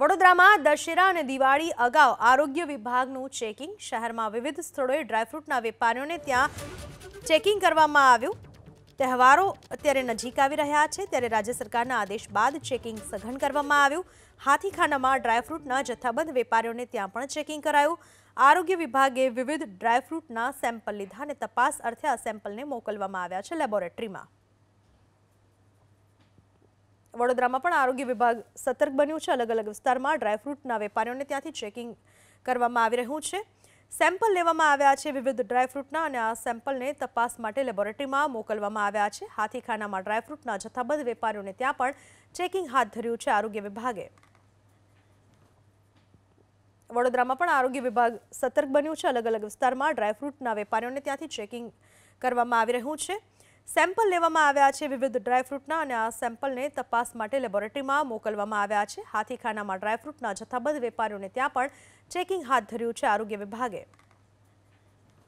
વડોદરામાં દશેરા અને દિવાળી અગાઉ આરોગ્ય વિભાગનું ચેકિંગ શહેરમાં વિવિધ સ્થળોએ ડ્રાયફ્રૂટના વેપારીઓને ત્યાં ચેકિંગ કરવામાં આવ્યું તહેવારો અત્યારે નજીક આવી રહ્યા છે ત્યારે રાજ્ય સરકારના આદેશ બાદ ચેકિંગ સઘન કરવામાં આવ્યું હાથીખાનામાં ડ્રાયફ્રૂટના જથ્થાબંધ વેપારીઓને ત્યાં પણ ચેકિંગ કરાયું આરોગ્ય વિભાગે વિવિધ ડ્રાયફ્રૂટના સેમ્પલ લીધા અને તપાસ અર્થે આ સેમ્પલને મોકલવામાં આવ્યા છે લેબોરેટરીમાં વડોદરામાં પણ આરોગ્ય વિભાગ સતર્ક બન્યું છે અલગ અલગ વિસ્તારમાં ડ્રાયફ્રૂટના વેપારીઓને ત્યાંથી ચેકિંગ કરવામાં આવી રહ્યું છે સેમ્પલ લેવામાં આવ્યા છે વિવિધ ડ્રાયફ્રૂટના અને આ સેમ્પલને તપાસ માટે લેબોરેટરીમાં મોકલવામાં આવ્યા છે હાથીખાનામાં ડ્રાયફ્રૂટના જથ્થાબંધ વેપારીઓને ત્યાં પણ ચેકિંગ હાથ ધર્યું છે આરોગ્ય વિભાગે વડોદરામાં પણ આરોગ્ય વિભાગ સતર્ક બન્યું છે અલગ અલગ વિસ્તારમાં ડ્રાયફ્રૂટના વેપારીઓને ત્યાંથી ચેકિંગ કરવામાં આવી રહ્યું છે સેમ્પલ લેવામાં આવ્યા છે વિવિધ ડ્રાયફ્રૂટના અને આ સેમ્પલને તપાસ માટે લેબોરેટરીમાં મોકલવામાં આવ્યા છે હાથીખાનામાં ડ્રાયફ્રૂટના જથ્થાબંધ વેપારીઓને ત્યાં પણ ચેકિંગ હાથ ધર્યું છે આરોગ્ય વિભાગે